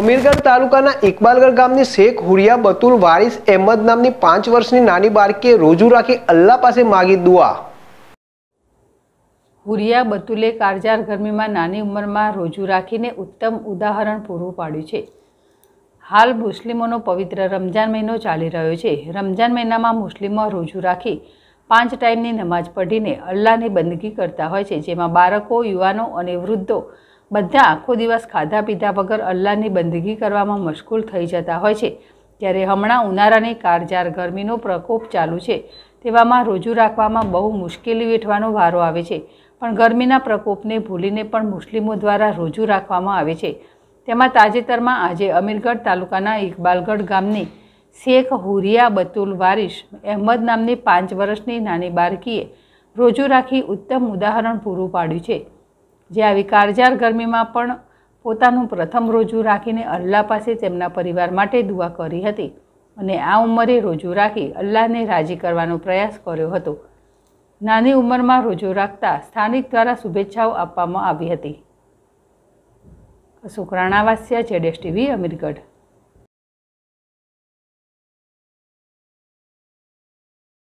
અમીરગઢ તાલુકાના ઇકબાલગઢ ગામની શેખ હુરિયા બતુલ વારિસ અહેમદ નામની પાંચ વર્ષની નાની બાળકીએ રોજુ રાખી અલ્લાહ પાસે માગી દુઆ હુરિયા બતુલે કારજાર ગરમીમાં નાની ઉંમરમાં રોજુ રાખીને ઉત્તમ ઉદાહરણ પૂરું પાડ્યું છે હાલ મુસ્લિમોનો પવિત્ર રમજાન મહિનો ચાલી રહ્યો છે રમજાન મહિનામાં મુસ્લિમો રોજુ રાખી પાંચ ટાઈમની નમાજ પઢીને અલ્લાહની બંદગી કરતા હોય છે જેમાં બાળકો યુવાનો અને વૃદ્ધો બધા આખો દિવસ ખાધા પીધા વગર અલ્લાહની બંદગી કરવામાં મશગુલ થઈ જતા હોય છે ત્યારે હમણાં ઉનાળાની કારજાર ગરમીનો પ્રકોપ ચાલુ છે તેવામાં રોજુ રાખવામાં બહુ મુશ્કેલી વેઠવાનો વારો આવે છે પણ ગરમીના પ્રકોપને ભૂલીને પણ મુસ્લિમો દ્વારા રોજુ રાખવામાં આવે છે તેમાં તાજેતરમાં આજે અમીરગઢ તાલુકાના ઇકબાલગઢ ગામની શેખ હુરિયા બતુલ વારિશ અહેમદ નામની પાંચ વર્ષની નાની બાળકીએ રોજુ રાખી ઉત્તમ ઉદાહરણ પૂરું પાડ્યું છે જે આવી કારજાર ગરમીમાં પણ પોતાનું પ્રથમ રોજુ રાખીને અલ્લાહ પાસે તેમના પરિવાર માટે દુઆ કરી હતી અને આ ઉંમરે રોજુ રાખી અલ્લાહને રાજી કરવાનો પ્રયાસ કર્યો હતો નાની ઉંમરમાં રોજો રાખતા સ્થાનિક દ્વારા શુભેચ્છાઓ આપવામાં આવી હતી શુક્રાણાવાસ્યા ચેડેશ ટીવી અમીરગઢ